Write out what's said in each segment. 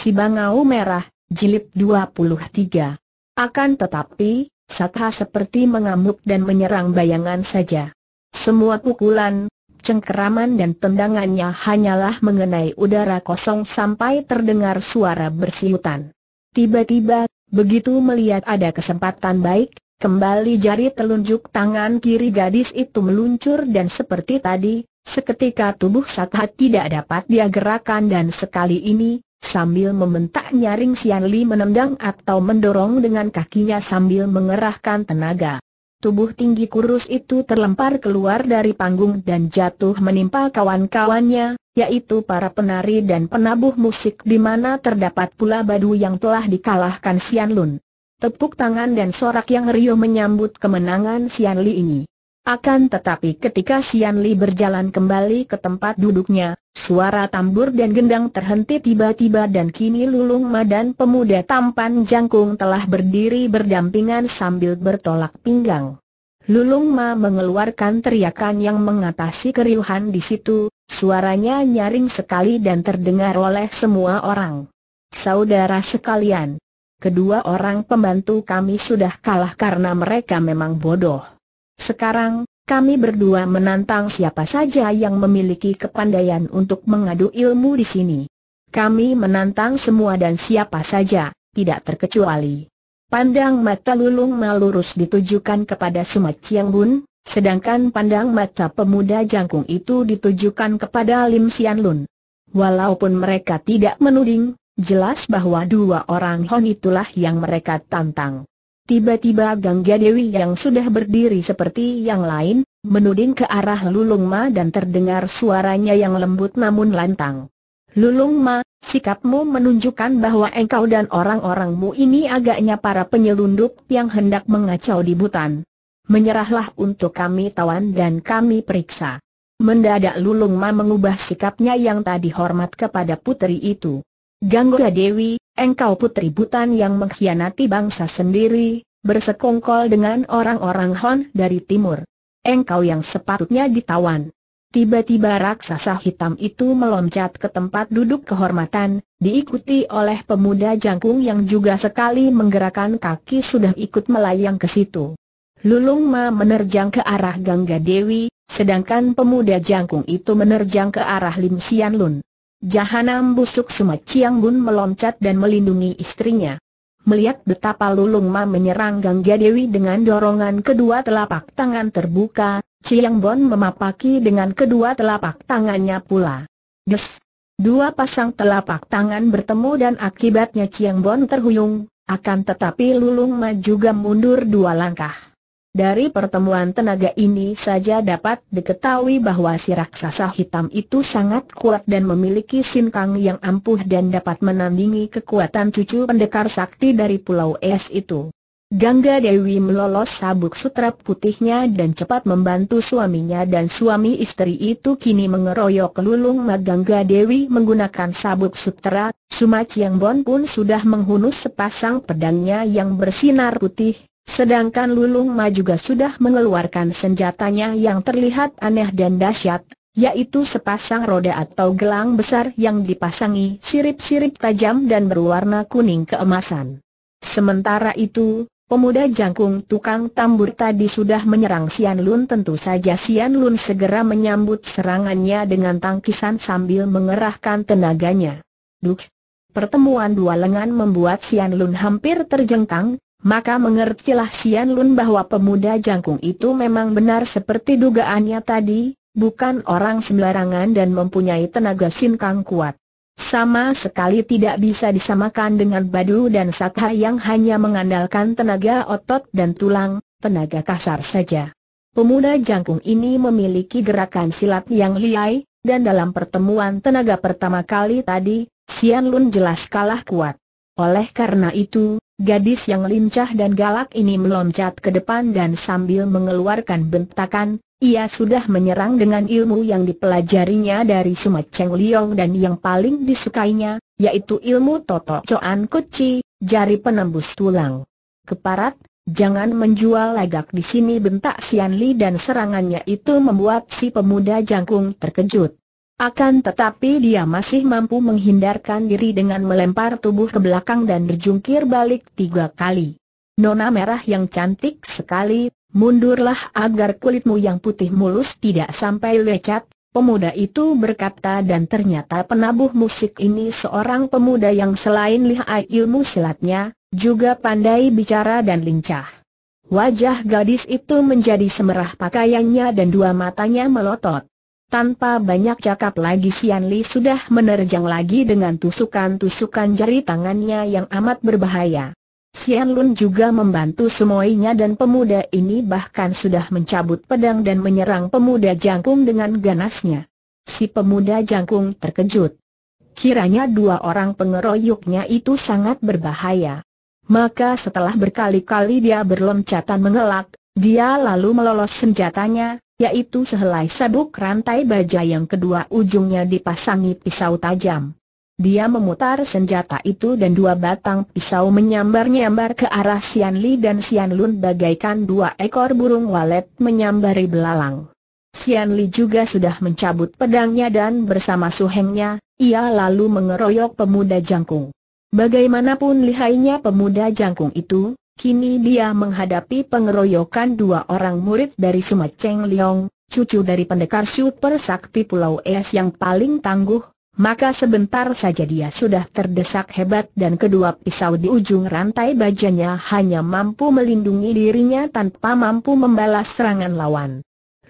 Si Bangau Merah, Jilid 23. Akan tetapi, Satha seperti mengamuk dan menyerang bayangan saja. Semua pukulan, cengkeraman dan tendangannya hanyalah mengenai udara kosong sampai terdengar suara bersiutan. Tiba-tiba, begitu melihat ada kesempatan baik, kembali jari telunjuk tangan kiri gadis itu meluncur dan seperti tadi, seketika tubuh Satha tidak dapat dia gerakan dan sekali ini, Sambil membentak nyaring Sian Li menendang atau mendorong dengan kakinya sambil mengerahkan tenaga. Tubuh tinggi kurus itu terlempar keluar dari panggung dan jatuh menimpa kawan-kawannya, yaitu para penari dan penabuh musik di mana terdapat pula badu yang telah dikalahkan Sian Lun. Tepuk tangan dan sorak yang riuh menyambut kemenangan Sian Li ini. Akan tetapi ketika Sian Li berjalan kembali ke tempat duduknya, suara tambur dan gendang terhenti tiba-tiba dan kini lulung dan pemuda tampan jangkung telah berdiri berdampingan sambil bertolak pinggang. Lulung Ma mengeluarkan teriakan yang mengatasi keriuhan di situ, suaranya nyaring sekali dan terdengar oleh semua orang. Saudara sekalian, kedua orang pembantu kami sudah kalah karena mereka memang bodoh. Sekarang, kami berdua menantang siapa saja yang memiliki kepandaian untuk mengadu ilmu di sini. Kami menantang semua dan siapa saja, tidak terkecuali. Pandang mata lulung malurus ditujukan kepada Sumat Chiang Bun, sedangkan pandang mata pemuda jangkung itu ditujukan kepada Lim Sian Lun. Walaupun mereka tidak menuding, jelas bahwa dua orang Hon itulah yang mereka tantang. Tiba-tiba Gangga Dewi yang sudah berdiri seperti yang lain, menuding ke arah Lulung Ma dan terdengar suaranya yang lembut namun lantang. Lulung Ma, sikapmu menunjukkan bahwa engkau dan orang-orangmu ini agaknya para penyelundup yang hendak mengacau di Butan. Menyerahlah untuk kami tawan dan kami periksa. Mendadak Lulung Ma mengubah sikapnya yang tadi hormat kepada putri itu. Gangga Dewi, Engkau putri butan yang mengkhianati bangsa sendiri, bersekongkol dengan orang-orang Hon dari timur. Engkau yang sepatutnya ditawan. Tiba-tiba raksasa hitam itu meloncat ke tempat duduk kehormatan, diikuti oleh pemuda jangkung yang juga sekali menggerakkan kaki sudah ikut melayang ke situ. Lulung Ma menerjang ke arah Gangga Dewi, sedangkan pemuda jangkung itu menerjang ke arah Lim Sian Lun. Jahanam busuk Sumat Chiang Bun meloncat dan melindungi istrinya. Melihat betapa Lulung Ma menyerang Gangga Dewi dengan dorongan kedua telapak tangan terbuka, Chiang Bon memapaki dengan kedua telapak tangannya pula. Des! Dua pasang telapak tangan bertemu dan akibatnya Chiang Bon terhuyung, akan tetapi Lulung Ma juga mundur dua langkah. Dari pertemuan tenaga ini saja dapat diketahui bahwa si raksasa hitam itu sangat kuat dan memiliki sinkang yang ampuh dan dapat menandingi kekuatan cucu pendekar sakti dari Pulau Es itu. Gangga Dewi melolos sabuk sutra putihnya dan cepat membantu suaminya dan suami istri itu kini mengeroyok kelulung Magangga Dewi menggunakan sabuk sutra, Suma Bon pun sudah menghunus sepasang pedangnya yang bersinar putih, Sedangkan Lulung Ma juga sudah mengeluarkan senjatanya yang terlihat aneh dan dahsyat, yaitu sepasang roda atau gelang besar yang dipasangi sirip-sirip tajam dan berwarna kuning keemasan. Sementara itu, pemuda jangkung tukang tambur tadi sudah menyerang Sian Lun tentu saja Sian Lun segera menyambut serangannya dengan tangkisan sambil mengerahkan tenaganya. Duk! Pertemuan dua lengan membuat Sian Lun hampir terjengkang, maka mengertilah Sian Lun bahwa pemuda jangkung itu memang benar seperti dugaannya tadi, bukan orang sembarangan dan mempunyai tenaga sinkang kuat. Sama sekali tidak bisa disamakan dengan Badu dan Sakha yang hanya mengandalkan tenaga otot dan tulang, tenaga kasar saja. Pemuda jangkung ini memiliki gerakan silat yang liai, dan dalam pertemuan tenaga pertama kali tadi, Sian Lun jelas kalah kuat. Oleh karena itu, Gadis yang lincah dan galak ini meloncat ke depan dan sambil mengeluarkan bentakan, ia sudah menyerang dengan ilmu yang dipelajarinya dari Sumat Cheng Liong dan yang paling disukainya, yaitu ilmu Toto Coan Kuci, jari penembus tulang. Keparat, jangan menjual lagak di sini bentak Sian Li dan serangannya itu membuat si pemuda jangkung terkejut. Akan tetapi dia masih mampu menghindarkan diri dengan melempar tubuh ke belakang dan berjungkir balik tiga kali. Nona merah yang cantik sekali, mundurlah agar kulitmu yang putih mulus tidak sampai lecet, pemuda itu berkata dan ternyata penabuh musik ini seorang pemuda yang selain lihai ilmu silatnya, juga pandai bicara dan lincah. Wajah gadis itu menjadi semerah pakaiannya dan dua matanya melotot. Tanpa banyak cakap lagi Sian Li sudah menerjang lagi dengan tusukan-tusukan jari tangannya yang amat berbahaya. Sian Lun juga membantu semuanya dan pemuda ini bahkan sudah mencabut pedang dan menyerang pemuda jangkung dengan ganasnya. Si pemuda jangkung terkejut. Kiranya dua orang pengeroyoknya itu sangat berbahaya. Maka setelah berkali-kali dia berloncatan mengelak, dia lalu melolos senjatanya, yaitu sehelai sabuk rantai baja yang kedua ujungnya dipasangi pisau tajam. Dia memutar senjata itu dan dua batang pisau menyambar-nyambar ke arah Sian Li dan Sian Lun bagaikan dua ekor burung walet menyambari belalang. Sian Li juga sudah mencabut pedangnya dan bersama suhengnya, ia lalu mengeroyok pemuda jangkung. Bagaimanapun lihainya pemuda jangkung itu, Kini dia menghadapi pengeroyokan dua orang murid dari Suma Cheng Leong, cucu dari pendekar super sakti Pulau Es yang paling tangguh, maka sebentar saja dia sudah terdesak hebat dan kedua pisau di ujung rantai bajanya hanya mampu melindungi dirinya tanpa mampu membalas serangan lawan.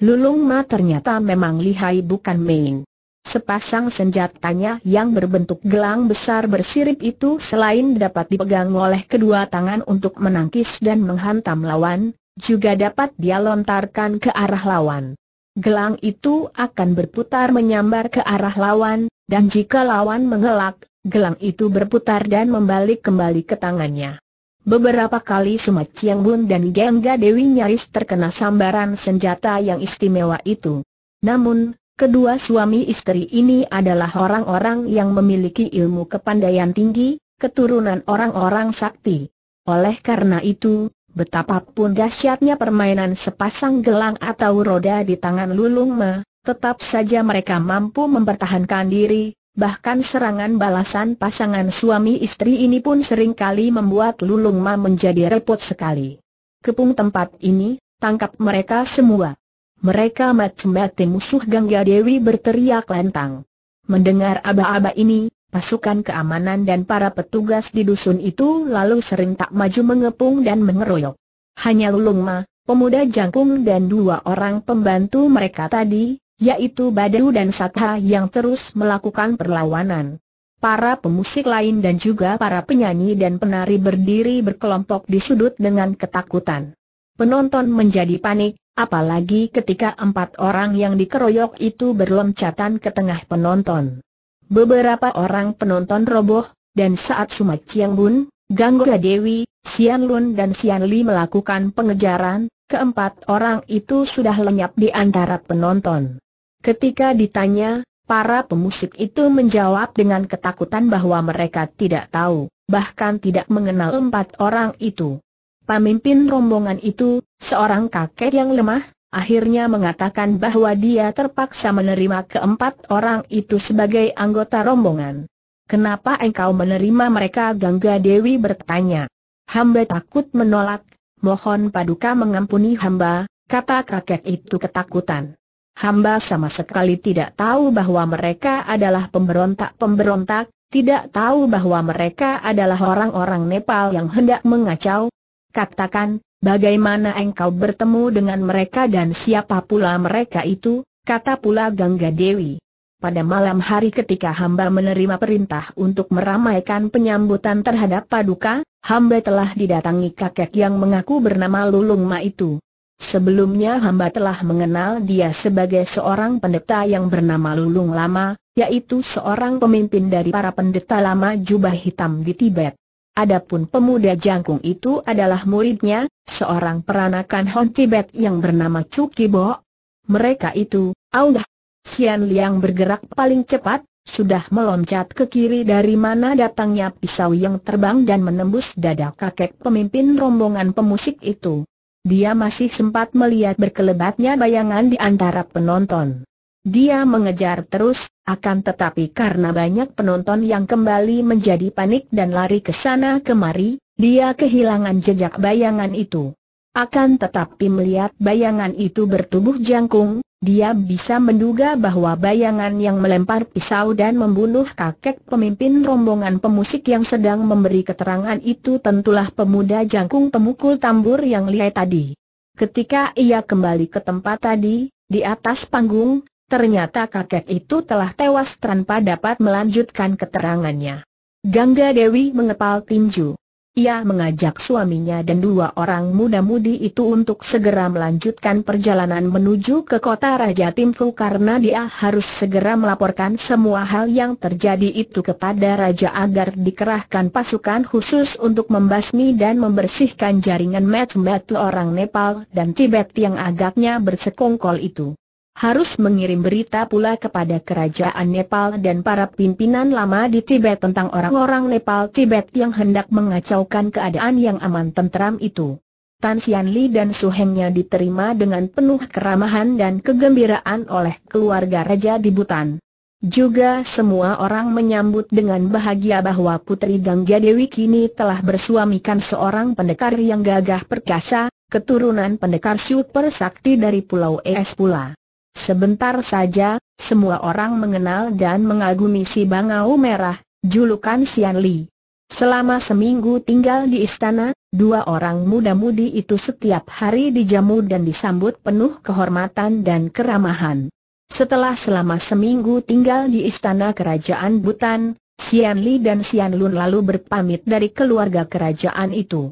Lulung Ma ternyata memang lihai bukan main. Sepasang senjatanya yang berbentuk gelang besar bersirip itu selain dapat dipegang oleh kedua tangan untuk menangkis dan menghantam lawan, juga dapat dia lontarkan ke arah lawan. Gelang itu akan berputar menyambar ke arah lawan, dan jika lawan mengelak, gelang itu berputar dan membalik kembali ke tangannya. Beberapa kali Sumat Chiang Bun dan Gengga Dewi nyaris terkena sambaran senjata yang istimewa itu. Namun, Kedua suami istri ini adalah orang-orang yang memiliki ilmu kepandaian tinggi, keturunan orang-orang sakti. Oleh karena itu, betapapun dahsyatnya permainan sepasang gelang atau roda di tangan lulung me, tetap saja mereka mampu mempertahankan diri, bahkan serangan balasan pasangan suami istri ini pun sering kali membuat lulung ma menjadi repot sekali. Kepung tempat ini, tangkap mereka semua. Mereka mati-mati musuh Gangga Dewi berteriak lantang. Mendengar aba-aba ini, pasukan keamanan dan para petugas di dusun itu lalu sering tak maju mengepung dan mengeroyok. Hanya Lulung Ma, pemuda jangkung dan dua orang pembantu mereka tadi, yaitu Badu dan Satha yang terus melakukan perlawanan. Para pemusik lain dan juga para penyanyi dan penari berdiri berkelompok di sudut dengan ketakutan. Penonton menjadi panik, Apalagi ketika empat orang yang dikeroyok itu berlomcatan ke tengah penonton. Beberapa orang penonton roboh, dan saat Sumat Chiang Bun, Gangga Dewi, Sian Lun dan Sian Li melakukan pengejaran, keempat orang itu sudah lenyap di antara penonton. Ketika ditanya, para pemusik itu menjawab dengan ketakutan bahwa mereka tidak tahu, bahkan tidak mengenal empat orang itu. Pemimpin rombongan itu, Seorang kakek yang lemah, akhirnya mengatakan bahwa dia terpaksa menerima keempat orang itu sebagai anggota rombongan. Kenapa engkau menerima mereka? Gangga Dewi bertanya. Hamba takut menolak, mohon paduka mengampuni hamba, kata kakek itu ketakutan. Hamba sama sekali tidak tahu bahwa mereka adalah pemberontak-pemberontak, tidak tahu bahwa mereka adalah orang-orang Nepal yang hendak mengacau, Katakan, bagaimana engkau bertemu dengan mereka dan siapa pula mereka itu, kata pula Gangga Dewi. Pada malam hari ketika hamba menerima perintah untuk meramaikan penyambutan terhadap Paduka, hamba telah didatangi kakek yang mengaku bernama Lulung Ma itu. Sebelumnya hamba telah mengenal dia sebagai seorang pendeta yang bernama Lulung Lama, yaitu seorang pemimpin dari para pendeta lama jubah hitam di Tibet. Adapun pemuda jangkung itu adalah muridnya, seorang peranakan Hon Tibet yang bernama Cukibo. Mereka itu, Aungah, Sian Liang bergerak paling cepat, sudah meloncat ke kiri dari mana datangnya pisau yang terbang dan menembus dada kakek pemimpin rombongan pemusik itu. Dia masih sempat melihat berkelebatnya bayangan di antara penonton. Dia mengejar terus, akan tetapi karena banyak penonton yang kembali menjadi panik dan lari ke sana kemari, dia kehilangan jejak bayangan itu. Akan tetapi melihat bayangan itu bertubuh jangkung, dia bisa menduga bahwa bayangan yang melempar pisau dan membunuh kakek pemimpin rombongan pemusik yang sedang memberi keterangan itu tentulah pemuda jangkung pemukul tambur yang lihai tadi. Ketika ia kembali ke tempat tadi, di atas panggung, Ternyata kakek itu telah tewas tanpa dapat melanjutkan keterangannya. Gangga Dewi mengepal tinju. Ia mengajak suaminya dan dua orang muda-mudi itu untuk segera melanjutkan perjalanan menuju ke kota Raja Timfu karena dia harus segera melaporkan semua hal yang terjadi itu kepada Raja agar dikerahkan pasukan khusus untuk membasmi dan membersihkan jaringan match-match orang Nepal dan Tibet yang agaknya bersekongkol itu harus mengirim berita pula kepada kerajaan Nepal dan para pimpinan lama di Tibet tentang orang-orang Nepal Tibet yang hendak mengacaukan keadaan yang aman tentram itu. Tan Sian Li dan suhengnya diterima dengan penuh keramahan dan kegembiraan oleh keluarga Raja di Butan. Juga semua orang menyambut dengan bahagia bahwa Putri Gangga Dewi kini telah bersuamikan seorang pendekar yang gagah perkasa, keturunan pendekar super sakti dari Pulau Es pula. Sebentar saja, semua orang mengenal dan mengagumi si Bangau Merah, julukan Sian Li. Selama seminggu tinggal di istana, dua orang muda-mudi itu setiap hari dijamu dan disambut penuh kehormatan dan keramahan. Setelah selama seminggu tinggal di istana kerajaan Butan, Sian Li dan Sian Lun lalu berpamit dari keluarga kerajaan itu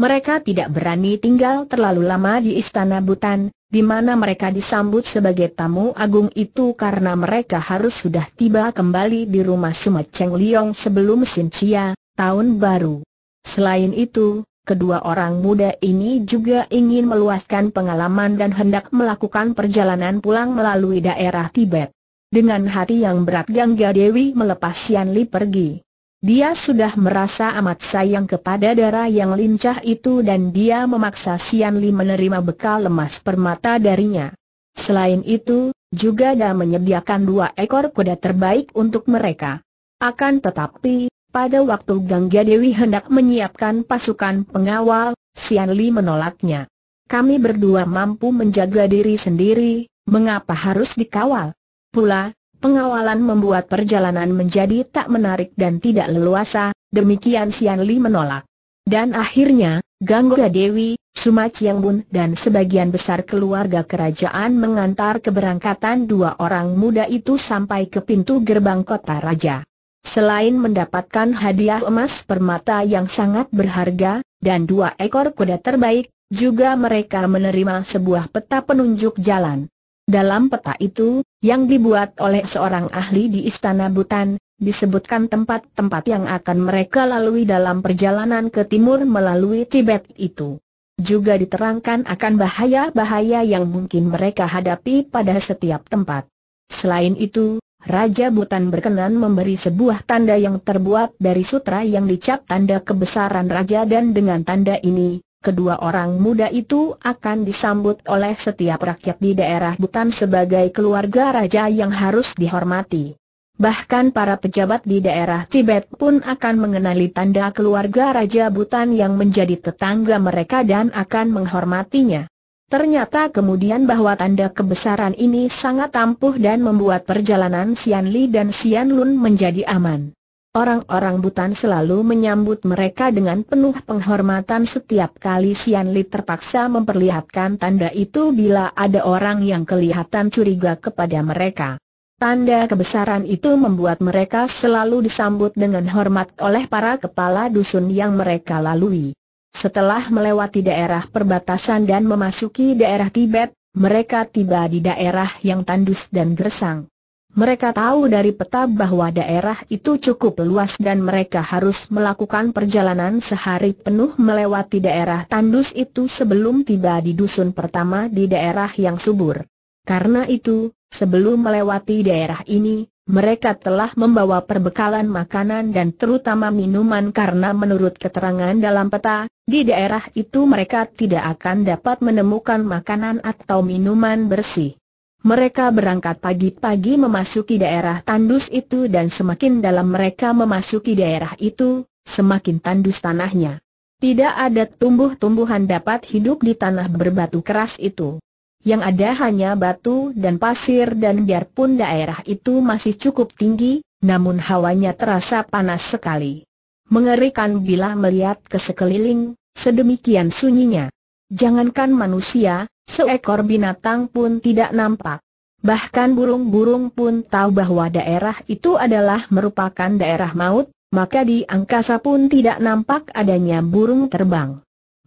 mereka tidak berani tinggal terlalu lama di istana Butan, di mana mereka disambut sebagai tamu agung itu karena mereka harus sudah tiba kembali di rumah Sumat Cheng Liong sebelum Chia, tahun baru. Selain itu, kedua orang muda ini juga ingin meluaskan pengalaman dan hendak melakukan perjalanan pulang melalui daerah Tibet. Dengan hati yang berat Gangga Dewi melepas Yan Li pergi. Dia sudah merasa amat sayang kepada darah yang lincah itu dan dia memaksa Sian Li menerima bekal lemas permata darinya. Selain itu, juga dia menyediakan dua ekor kuda terbaik untuk mereka. Akan tetapi, pada waktu Gangga Dewi hendak menyiapkan pasukan pengawal, Sian Li menolaknya. Kami berdua mampu menjaga diri sendiri, mengapa harus dikawal? Pula, Pengawalan membuat perjalanan menjadi tak menarik dan tidak leluasa, demikian Sian Li menolak. Dan akhirnya, Gangga Dewi, Suma Chiang Bun dan sebagian besar keluarga kerajaan mengantar keberangkatan dua orang muda itu sampai ke pintu gerbang kota raja. Selain mendapatkan hadiah emas permata yang sangat berharga, dan dua ekor kuda terbaik, juga mereka menerima sebuah peta penunjuk jalan. Dalam peta itu, yang dibuat oleh seorang ahli di Istana Butan, disebutkan tempat-tempat yang akan mereka lalui dalam perjalanan ke timur melalui Tibet itu. Juga diterangkan akan bahaya-bahaya yang mungkin mereka hadapi pada setiap tempat. Selain itu, Raja Butan berkenan memberi sebuah tanda yang terbuat dari sutra yang dicap tanda kebesaran raja dan dengan tanda ini, kedua orang muda itu akan disambut oleh setiap rakyat di daerah Butan sebagai keluarga raja yang harus dihormati. Bahkan para pejabat di daerah Tibet pun akan mengenali tanda keluarga Raja Butan yang menjadi tetangga mereka dan akan menghormatinya. Ternyata kemudian bahwa tanda kebesaran ini sangat ampuh dan membuat perjalanan Xian dan Xian menjadi aman. Orang-orang Butan selalu menyambut mereka dengan penuh penghormatan setiap kali Sian Li terpaksa memperlihatkan tanda itu bila ada orang yang kelihatan curiga kepada mereka. Tanda kebesaran itu membuat mereka selalu disambut dengan hormat oleh para kepala dusun yang mereka lalui. Setelah melewati daerah perbatasan dan memasuki daerah Tibet, mereka tiba di daerah yang tandus dan gersang. Mereka tahu dari peta bahwa daerah itu cukup luas dan mereka harus melakukan perjalanan sehari penuh melewati daerah tandus itu sebelum tiba di dusun pertama di daerah yang subur. Karena itu, sebelum melewati daerah ini, mereka telah membawa perbekalan makanan dan terutama minuman karena menurut keterangan dalam peta, di daerah itu mereka tidak akan dapat menemukan makanan atau minuman bersih. Mereka berangkat pagi-pagi memasuki daerah tandus itu dan semakin dalam mereka memasuki daerah itu, semakin tandus tanahnya. Tidak ada tumbuh-tumbuhan dapat hidup di tanah berbatu keras itu. Yang ada hanya batu dan pasir dan biarpun daerah itu masih cukup tinggi, namun hawanya terasa panas sekali. Mengerikan bila melihat ke sekeliling, sedemikian sunyinya. Jangankan manusia, seekor binatang pun tidak nampak. Bahkan burung-burung pun tahu bahwa daerah itu adalah merupakan daerah maut, maka di angkasa pun tidak nampak adanya burung terbang.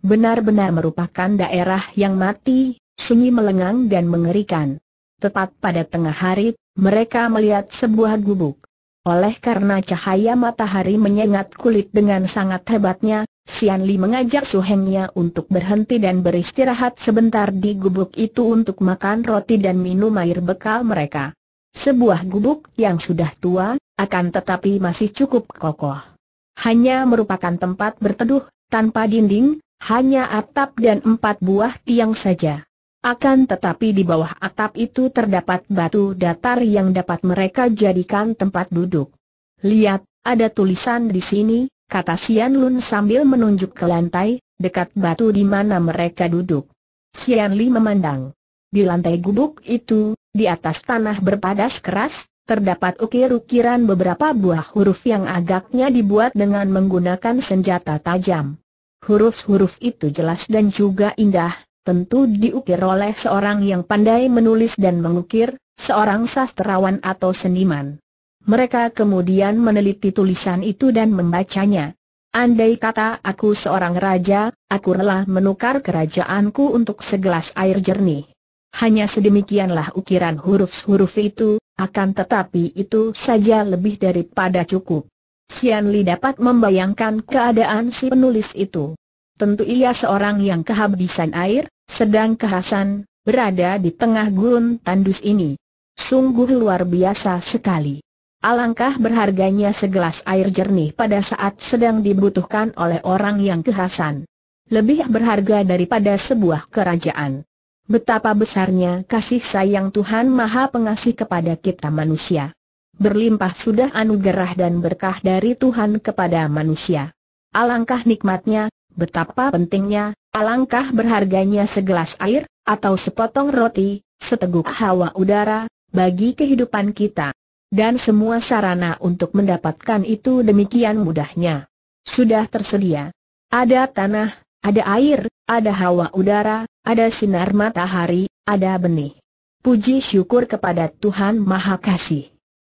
Benar-benar merupakan daerah yang mati, sunyi melengang dan mengerikan. Tepat pada tengah hari, mereka melihat sebuah gubuk. Oleh karena cahaya matahari menyengat kulit dengan sangat hebatnya, Sian Li mengajak Suhengnya untuk berhenti dan beristirahat sebentar di gubuk itu untuk makan roti dan minum air bekal mereka. Sebuah gubuk yang sudah tua, akan tetapi masih cukup kokoh. Hanya merupakan tempat berteduh, tanpa dinding, hanya atap dan empat buah tiang saja. Akan tetapi di bawah atap itu terdapat batu datar yang dapat mereka jadikan tempat duduk. Lihat, ada tulisan di sini, kata Sian Lun sambil menunjuk ke lantai, dekat batu di mana mereka duduk. Sian Li memandang. Di lantai gubuk itu, di atas tanah berpadas keras, terdapat ukir-ukiran beberapa buah huruf yang agaknya dibuat dengan menggunakan senjata tajam. Huruf-huruf itu jelas dan juga indah, tentu diukir oleh seorang yang pandai menulis dan mengukir, seorang sastrawan atau seniman. Mereka kemudian meneliti tulisan itu dan membacanya. Andai kata aku seorang raja, aku rela menukar kerajaanku untuk segelas air jernih. Hanya sedemikianlah ukiran huruf-huruf itu, akan tetapi itu saja lebih daripada cukup. Sian Li dapat membayangkan keadaan si penulis itu. Tentu ia seorang yang kehabisan air, sedang kehasan, berada di tengah gurun tandus ini. Sungguh luar biasa sekali. Alangkah berharganya segelas air jernih pada saat sedang dibutuhkan oleh orang yang kehasan. Lebih berharga daripada sebuah kerajaan. Betapa besarnya kasih sayang Tuhan Maha Pengasih kepada kita manusia. Berlimpah sudah anugerah dan berkah dari Tuhan kepada manusia. Alangkah nikmatnya, betapa pentingnya, alangkah berharganya segelas air, atau sepotong roti, seteguk hawa udara, bagi kehidupan kita dan semua sarana untuk mendapatkan itu demikian mudahnya. Sudah tersedia. Ada tanah, ada air, ada hawa udara, ada sinar matahari, ada benih. Puji syukur kepada Tuhan Maha Kasih.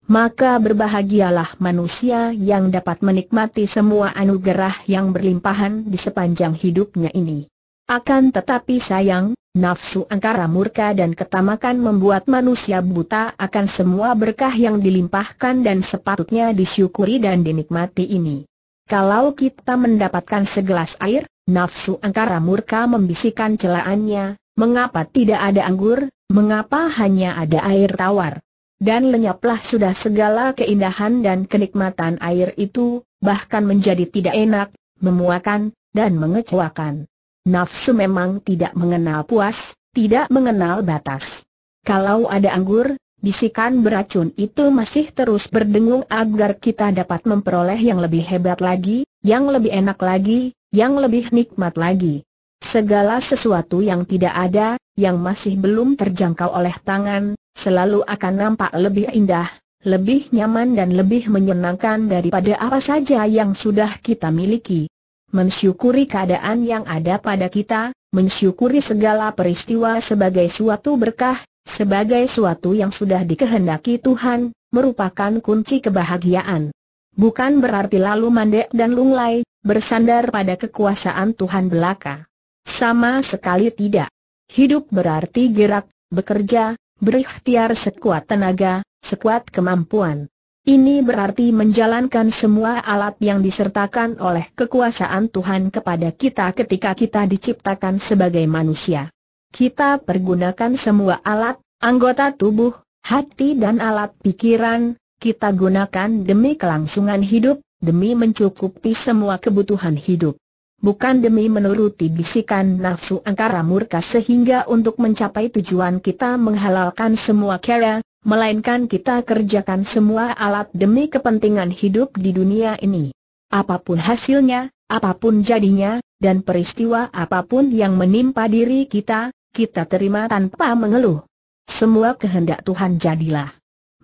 Maka berbahagialah manusia yang dapat menikmati semua anugerah yang berlimpahan di sepanjang hidupnya ini. Akan tetapi sayang, Nafsu angkara murka dan ketamakan membuat manusia buta akan semua berkah yang dilimpahkan dan sepatutnya disyukuri dan dinikmati ini. Kalau kita mendapatkan segelas air, nafsu angkara murka membisikkan celaannya, mengapa tidak ada anggur, mengapa hanya ada air tawar. Dan lenyaplah sudah segala keindahan dan kenikmatan air itu, bahkan menjadi tidak enak, memuakan, dan mengecewakan. Nafsu memang tidak mengenal puas, tidak mengenal batas. Kalau ada anggur, bisikan beracun itu masih terus berdengung agar kita dapat memperoleh yang lebih hebat lagi, yang lebih enak lagi, yang lebih nikmat lagi. Segala sesuatu yang tidak ada, yang masih belum terjangkau oleh tangan, selalu akan nampak lebih indah, lebih nyaman dan lebih menyenangkan daripada apa saja yang sudah kita miliki mensyukuri keadaan yang ada pada kita, mensyukuri segala peristiwa sebagai suatu berkah, sebagai suatu yang sudah dikehendaki Tuhan, merupakan kunci kebahagiaan. Bukan berarti lalu mandek dan lunglai, bersandar pada kekuasaan Tuhan belaka. Sama sekali tidak. Hidup berarti gerak, bekerja, berikhtiar sekuat tenaga, sekuat kemampuan. Ini berarti menjalankan semua alat yang disertakan oleh kekuasaan Tuhan kepada kita ketika kita diciptakan sebagai manusia. Kita pergunakan semua alat, anggota tubuh, hati dan alat pikiran, kita gunakan demi kelangsungan hidup, demi mencukupi semua kebutuhan hidup. Bukan demi menuruti bisikan nafsu angkara murka sehingga untuk mencapai tujuan kita menghalalkan semua kera, melainkan kita kerjakan semua alat demi kepentingan hidup di dunia ini. Apapun hasilnya, apapun jadinya, dan peristiwa apapun yang menimpa diri kita, kita terima tanpa mengeluh. Semua kehendak Tuhan jadilah.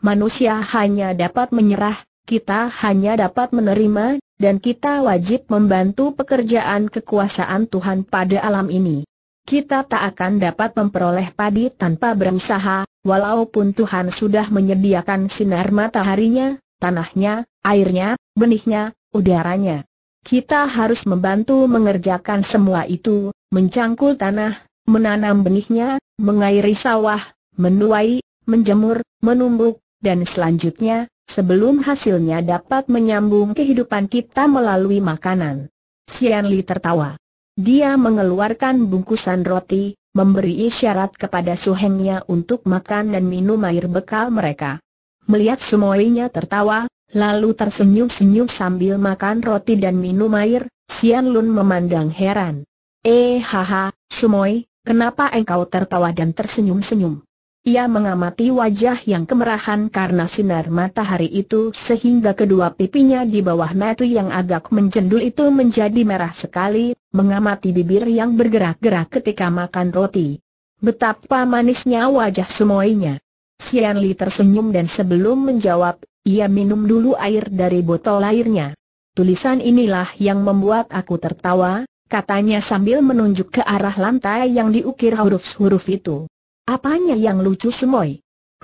Manusia hanya dapat menyerah, kita hanya dapat menerima, dan kita wajib membantu pekerjaan kekuasaan Tuhan pada alam ini. Kita tak akan dapat memperoleh padi tanpa berusaha, Walaupun Tuhan sudah menyediakan sinar mataharinya, tanahnya, airnya, benihnya, udaranya. Kita harus membantu mengerjakan semua itu, mencangkul tanah, menanam benihnya, mengairi sawah, menuai, menjemur, menumbuk, dan selanjutnya, sebelum hasilnya dapat menyambung kehidupan kita melalui makanan. Xian Li tertawa. Dia mengeluarkan bungkusan roti, memberi isyarat kepada suhengnya untuk makan dan minum air bekal mereka. Melihat semuanya tertawa, lalu tersenyum-senyum sambil makan roti dan minum air, Sian Lun memandang heran. Eh haha, Sumoy, kenapa engkau tertawa dan tersenyum-senyum? Ia mengamati wajah yang kemerahan karena sinar matahari itu sehingga kedua pipinya di bawah mata yang agak menjendul itu menjadi merah sekali, mengamati bibir yang bergerak-gerak ketika makan roti. Betapa manisnya wajah semuanya. Sian Li tersenyum dan sebelum menjawab, ia minum dulu air dari botol airnya. Tulisan inilah yang membuat aku tertawa, katanya sambil menunjuk ke arah lantai yang diukir huruf-huruf itu. Apanya yang lucu semua?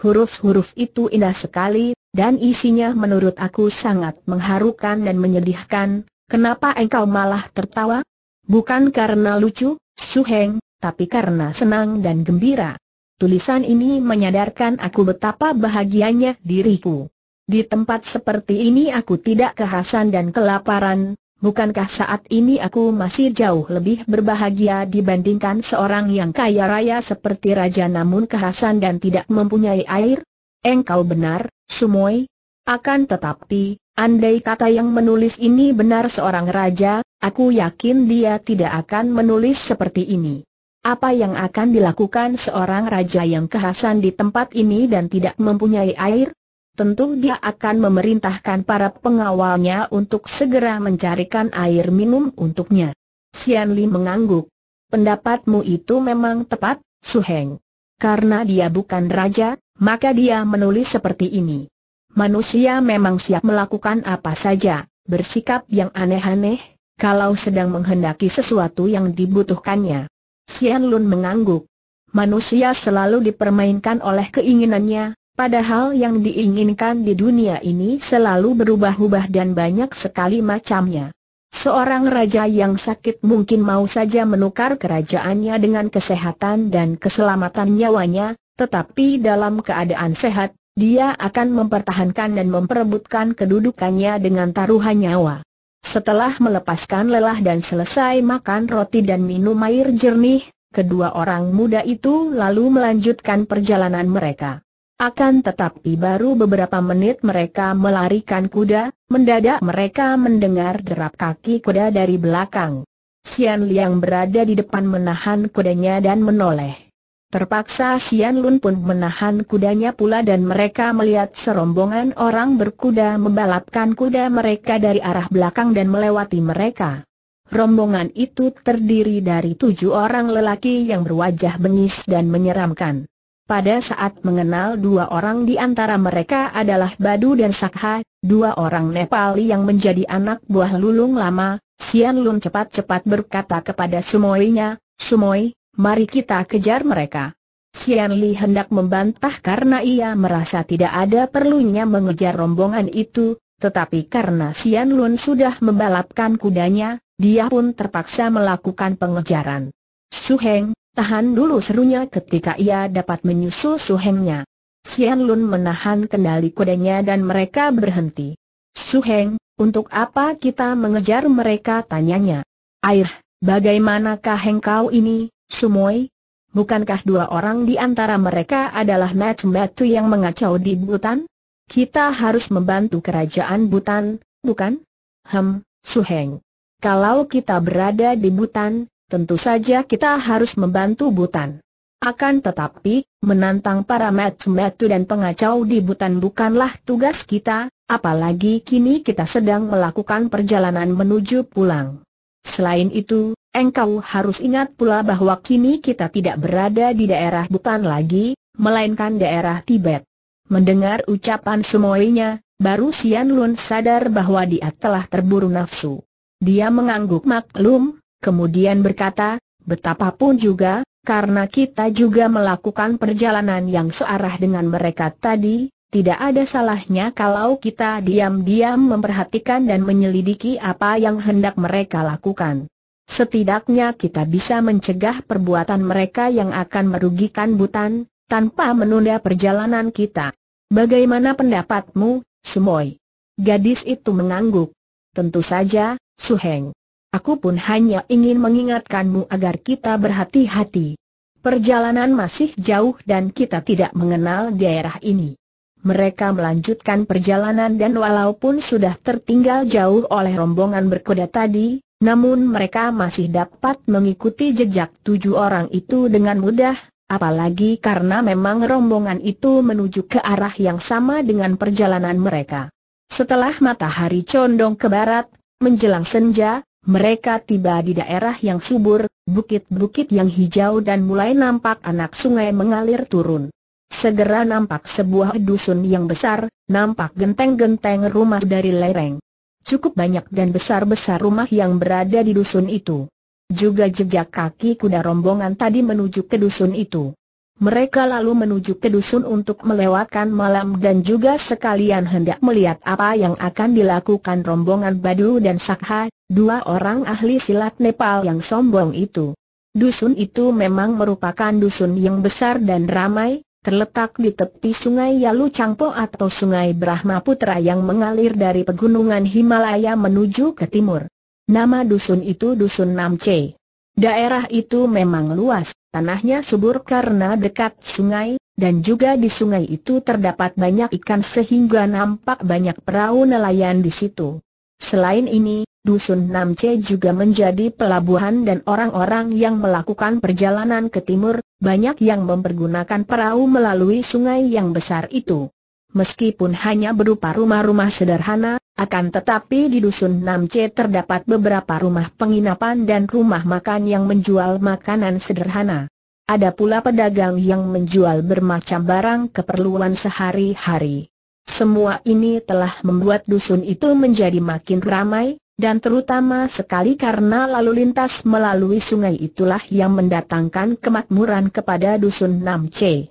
Huruf-huruf itu indah sekali, dan isinya menurut aku sangat mengharukan dan menyedihkan, kenapa engkau malah tertawa? Bukan karena lucu, Suheng, tapi karena senang dan gembira. Tulisan ini menyadarkan aku betapa bahagianya diriku. Di tempat seperti ini aku tidak kehasan dan kelaparan, Bukankah saat ini aku masih jauh lebih berbahagia dibandingkan seorang yang kaya raya seperti raja namun kehasan dan tidak mempunyai air? Engkau benar, Sumoy. Akan tetapi, andai kata yang menulis ini benar seorang raja, aku yakin dia tidak akan menulis seperti ini. Apa yang akan dilakukan seorang raja yang kehasan di tempat ini dan tidak mempunyai air? tentu dia akan memerintahkan para pengawalnya untuk segera mencarikan air minum untuknya. Sian Li mengangguk. Pendapatmu itu memang tepat, Su Heng. Karena dia bukan raja, maka dia menulis seperti ini. Manusia memang siap melakukan apa saja, bersikap yang aneh-aneh, kalau sedang menghendaki sesuatu yang dibutuhkannya. Sian Lun mengangguk. Manusia selalu dipermainkan oleh keinginannya, Padahal yang diinginkan di dunia ini selalu berubah-ubah dan banyak sekali macamnya. Seorang raja yang sakit mungkin mau saja menukar kerajaannya dengan kesehatan dan keselamatan nyawanya, tetapi dalam keadaan sehat, dia akan mempertahankan dan memperebutkan kedudukannya dengan taruhan nyawa. Setelah melepaskan lelah dan selesai makan roti dan minum air jernih, kedua orang muda itu lalu melanjutkan perjalanan mereka. Akan tetapi baru beberapa menit mereka melarikan kuda, mendadak mereka mendengar derap kaki kuda dari belakang. Xian Liang berada di depan menahan kudanya dan menoleh. Terpaksa Xian Lun pun menahan kudanya pula dan mereka melihat serombongan orang berkuda membalapkan kuda mereka dari arah belakang dan melewati mereka. Rombongan itu terdiri dari tujuh orang lelaki yang berwajah bengis dan menyeramkan. Pada saat mengenal dua orang di antara mereka adalah Badu dan Sakha, dua orang Nepal yang menjadi anak buah lulung lama, Sian Lun cepat-cepat berkata kepada Sumoy nya, Sumoy, mari kita kejar mereka. Sian Li hendak membantah karena ia merasa tidak ada perlunya mengejar rombongan itu, tetapi karena Sian Lun sudah membalapkan kudanya, dia pun terpaksa melakukan pengejaran. Su Heng. Tahan dulu serunya ketika ia dapat menyusul suhengnya. Xian Lun menahan kendali kudanya dan mereka berhenti. Suheng, untuk apa kita mengejar mereka tanyanya? Air, bagaimanakah engkau ini, Sumoy? Bukankah dua orang di antara mereka adalah metu matu yang mengacau di Butan? Kita harus membantu kerajaan Butan, bukan? Hem, Suheng. Kalau kita berada di Butan, tentu saja kita harus membantu Butan. Akan tetapi, menantang para metu-metu dan pengacau di Butan bukanlah tugas kita, apalagi kini kita sedang melakukan perjalanan menuju pulang. Selain itu, engkau harus ingat pula bahwa kini kita tidak berada di daerah Butan lagi, melainkan daerah Tibet. Mendengar ucapan semuanya, baru Sian Lun sadar bahwa dia telah terburu nafsu. Dia mengangguk maklum, kemudian berkata, betapapun juga, karena kita juga melakukan perjalanan yang searah dengan mereka tadi, tidak ada salahnya kalau kita diam-diam memperhatikan dan menyelidiki apa yang hendak mereka lakukan. Setidaknya kita bisa mencegah perbuatan mereka yang akan merugikan Butan, tanpa menunda perjalanan kita. Bagaimana pendapatmu, Sumoy? Gadis itu mengangguk. Tentu saja, Suheng. Aku pun hanya ingin mengingatkanmu agar kita berhati-hati. Perjalanan masih jauh dan kita tidak mengenal daerah ini. Mereka melanjutkan perjalanan dan walaupun sudah tertinggal jauh oleh rombongan berkuda tadi, namun mereka masih dapat mengikuti jejak tujuh orang itu dengan mudah, apalagi karena memang rombongan itu menuju ke arah yang sama dengan perjalanan mereka. Setelah matahari condong ke barat, menjelang senja, mereka tiba di daerah yang subur, bukit-bukit yang hijau dan mulai nampak anak sungai mengalir turun. Segera nampak sebuah dusun yang besar, nampak genteng-genteng rumah dari lereng. Cukup banyak dan besar-besar rumah yang berada di dusun itu. Juga jejak kaki kuda rombongan tadi menuju ke dusun itu. Mereka lalu menuju ke dusun untuk melewatkan malam dan juga sekalian hendak melihat apa yang akan dilakukan rombongan Badu dan Sakha, dua orang ahli silat Nepal yang sombong itu. Dusun itu memang merupakan dusun yang besar dan ramai, terletak di tepi sungai Yalu Changpo atau sungai Brahmaputra yang mengalir dari pegunungan Himalaya menuju ke timur. Nama dusun itu Dusun Namche. Daerah itu memang luas, tanahnya subur karena dekat sungai, dan juga di sungai itu terdapat banyak ikan sehingga nampak banyak perahu nelayan di situ. Selain ini, Dusun Namche juga menjadi pelabuhan dan orang-orang yang melakukan perjalanan ke timur, banyak yang mempergunakan perahu melalui sungai yang besar itu. Meskipun hanya berupa rumah-rumah sederhana, akan tetapi di Dusun 6C terdapat beberapa rumah penginapan dan rumah makan yang menjual makanan sederhana. Ada pula pedagang yang menjual bermacam barang keperluan sehari-hari. Semua ini telah membuat dusun itu menjadi makin ramai, dan terutama sekali karena lalu lintas melalui sungai itulah yang mendatangkan kemakmuran kepada dusun 6C.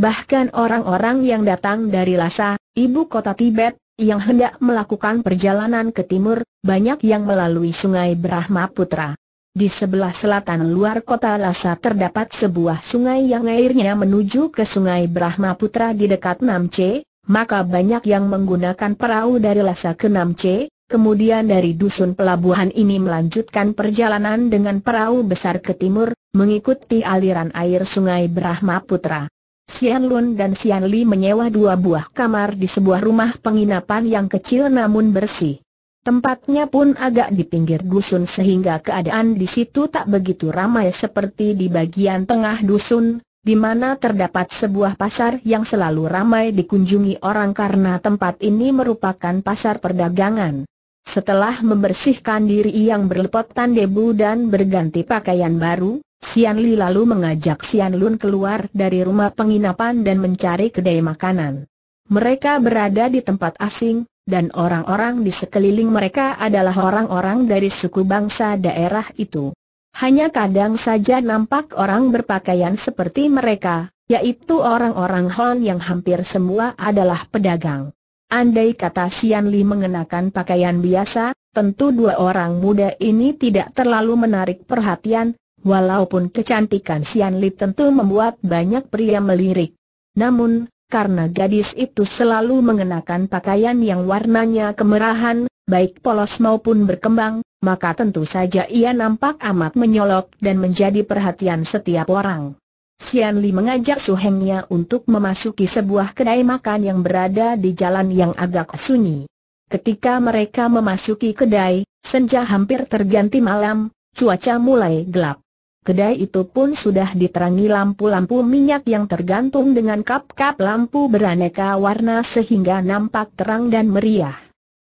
Bahkan orang-orang yang datang dari Lhasa, ibu kota Tibet, yang hendak melakukan perjalanan ke timur, banyak yang melalui sungai Brahmaputra. Di sebelah selatan luar kota Lhasa terdapat sebuah sungai yang airnya menuju ke sungai Brahmaputra di dekat Namche, maka banyak yang menggunakan perahu dari Lhasa ke Namche, kemudian dari dusun pelabuhan ini melanjutkan perjalanan dengan perahu besar ke timur, mengikuti aliran air sungai Brahmaputra. Xian Lun dan Xian Li menyewa dua buah kamar di sebuah rumah penginapan yang kecil namun bersih. Tempatnya pun agak di pinggir dusun sehingga keadaan di situ tak begitu ramai seperti di bagian tengah dusun, di mana terdapat sebuah pasar yang selalu ramai dikunjungi orang karena tempat ini merupakan pasar perdagangan. Setelah membersihkan diri yang berlepotan debu dan berganti pakaian baru, Sian Li lalu mengajak Sian Lun keluar dari rumah penginapan dan mencari kedai makanan. Mereka berada di tempat asing, dan orang-orang di sekeliling mereka adalah orang-orang dari suku bangsa daerah itu. Hanya kadang saja nampak orang berpakaian seperti mereka, yaitu orang-orang Hon yang hampir semua adalah pedagang. Andai kata Sian Li mengenakan pakaian biasa, tentu dua orang muda ini tidak terlalu menarik perhatian, Walaupun kecantikan Sian Li tentu membuat banyak pria melirik. Namun, karena gadis itu selalu mengenakan pakaian yang warnanya kemerahan, baik polos maupun berkembang, maka tentu saja ia nampak amat menyolok dan menjadi perhatian setiap orang. Sian Li mengajak suhengnya untuk memasuki sebuah kedai makan yang berada di jalan yang agak sunyi. Ketika mereka memasuki kedai, senja hampir terganti malam, cuaca mulai gelap. Kedai itu pun sudah diterangi lampu-lampu minyak yang tergantung dengan kap-kap lampu beraneka warna sehingga nampak terang dan meriah.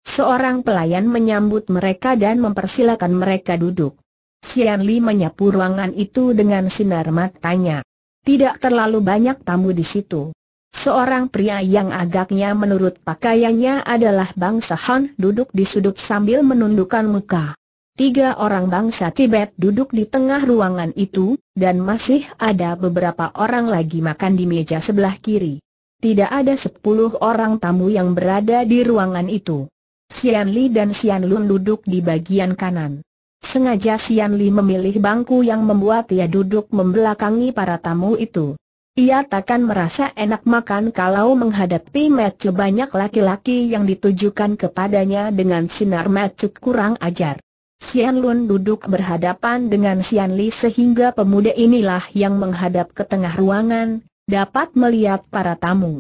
Seorang pelayan menyambut mereka dan mempersilakan mereka duduk. Sian Li menyapu ruangan itu dengan sinar matanya. Tidak terlalu banyak tamu di situ. Seorang pria yang agaknya menurut pakaiannya adalah bangsa Han duduk di sudut sambil menundukkan muka. Tiga orang bangsa Tibet duduk di tengah ruangan itu, dan masih ada beberapa orang lagi makan di meja sebelah kiri. Tidak ada sepuluh orang tamu yang berada di ruangan itu. Xian Li dan Xian Lun duduk di bagian kanan. Sengaja Xian Li memilih bangku yang membuat ia duduk membelakangi para tamu itu. Ia takkan merasa enak makan kalau menghadapi matcu banyak laki-laki yang ditujukan kepadanya dengan sinar matcu kurang ajar. Xian Lun duduk berhadapan dengan Xian Li sehingga pemuda inilah yang menghadap ke tengah ruangan, dapat melihat para tamu.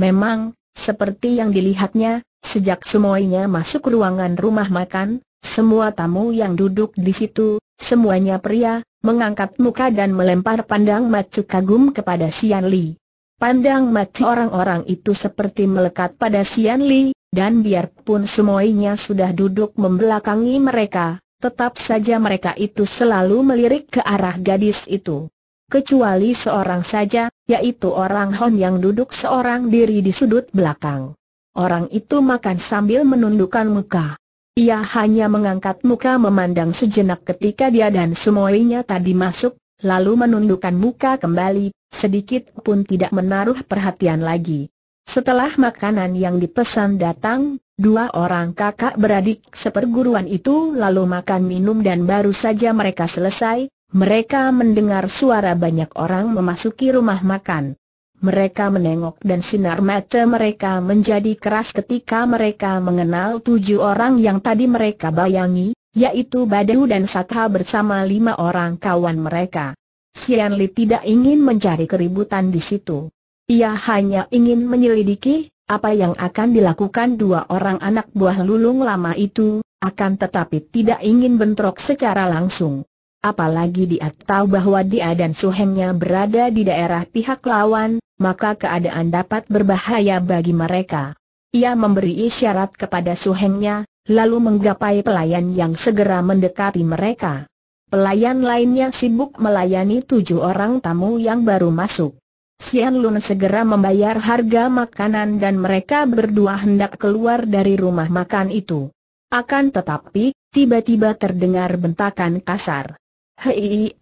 Memang, seperti yang dilihatnya, sejak semuanya masuk ruangan rumah makan, semua tamu yang duduk di situ, semuanya pria, mengangkat muka dan melempar pandang macu kagum kepada Xian Li. Pandang mati orang-orang itu seperti melekat pada Sian Li, dan biarpun semuanya sudah duduk membelakangi mereka, tetap saja mereka itu selalu melirik ke arah gadis itu. Kecuali seorang saja, yaitu orang Hon yang duduk seorang diri di sudut belakang. Orang itu makan sambil menundukkan muka. Ia hanya mengangkat muka memandang sejenak ketika dia dan semuanya tadi masuk, lalu menundukkan muka kembali, sedikit pun tidak menaruh perhatian lagi. Setelah makanan yang dipesan datang, dua orang kakak beradik seperguruan itu lalu makan minum dan baru saja mereka selesai, mereka mendengar suara banyak orang memasuki rumah makan. Mereka menengok dan sinar mata mereka menjadi keras ketika mereka mengenal tujuh orang yang tadi mereka bayangi, yaitu Badu dan Satha bersama lima orang kawan mereka. Xian Li tidak ingin mencari keributan di situ. Ia hanya ingin menyelidiki apa yang akan dilakukan dua orang anak buah lulung lama itu, akan tetapi tidak ingin bentrok secara langsung. Apalagi dia tahu bahwa dia dan suhengnya berada di daerah pihak lawan, maka keadaan dapat berbahaya bagi mereka. Ia memberi isyarat kepada suhengnya, lalu menggapai pelayan yang segera mendekati mereka. Pelayan lainnya sibuk melayani tujuh orang tamu yang baru masuk. Sian Lun segera membayar harga makanan dan mereka berdua hendak keluar dari rumah makan itu. Akan tetapi, tiba-tiba terdengar bentakan kasar. Hei,